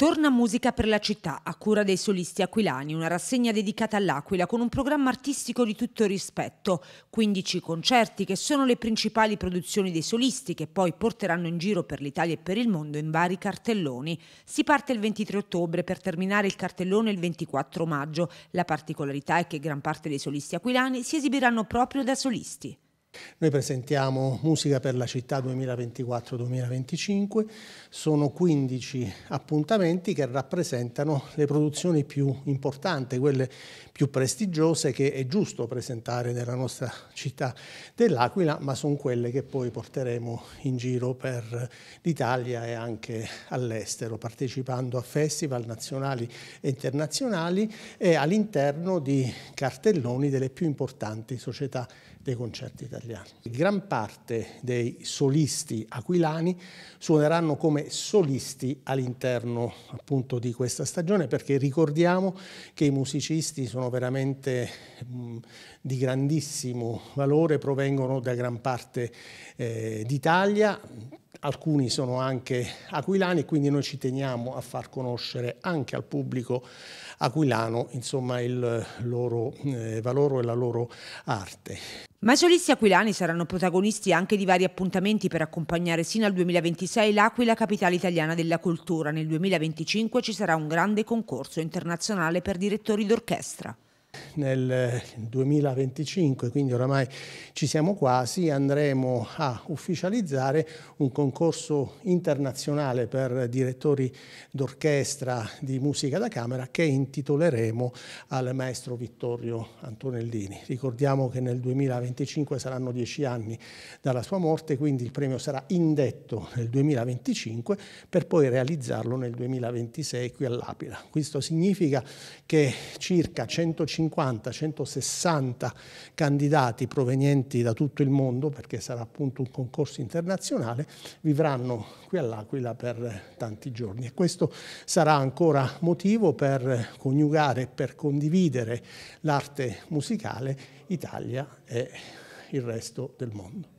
Torna Musica per la città, a cura dei solisti aquilani, una rassegna dedicata all'Aquila con un programma artistico di tutto rispetto, 15 concerti che sono le principali produzioni dei solisti che poi porteranno in giro per l'Italia e per il mondo in vari cartelloni. Si parte il 23 ottobre per terminare il cartellone il 24 maggio. La particolarità è che gran parte dei solisti aquilani si esibiranno proprio da solisti. Noi presentiamo Musica per la città 2024-2025, sono 15 appuntamenti che rappresentano le produzioni più importanti, quelle più prestigiose che è giusto presentare nella nostra città dell'Aquila, ma sono quelle che poi porteremo in giro per l'Italia e anche all'estero, partecipando a festival nazionali e internazionali e all'interno di cartelloni delle più importanti società dei concerti italiani italiani. Gran parte dei solisti aquilani suoneranno come solisti all'interno appunto di questa stagione perché ricordiamo che i musicisti sono veramente mh, mm, di grandissimo valore, provengono da gran parte eh, d'Italia, alcuni sono anche aquilani, quindi noi ci teniamo a far conoscere anche al pubblico aquilano insomma, il loro eh, valore e la loro arte. Ma solisti aquilani saranno protagonisti anche di vari appuntamenti per accompagnare sino al 2026 l'Aquila, capitale italiana della cultura. Nel 2025 ci sarà un grande concorso internazionale per direttori d'orchestra. Nel 2025, quindi oramai ci siamo quasi, andremo a ufficializzare un concorso internazionale per direttori d'orchestra di musica da camera che intitoleremo al maestro Vittorio Antonellini. Ricordiamo che nel 2025 saranno dieci anni dalla sua morte, quindi il premio sarà indetto nel 2025 per poi realizzarlo nel 2026 qui all'Aquila. Questo significa che circa 150 150-160 candidati provenienti da tutto il mondo, perché sarà appunto un concorso internazionale, vivranno qui all'Aquila per tanti giorni. E questo sarà ancora motivo per coniugare, per condividere l'arte musicale Italia e il resto del mondo.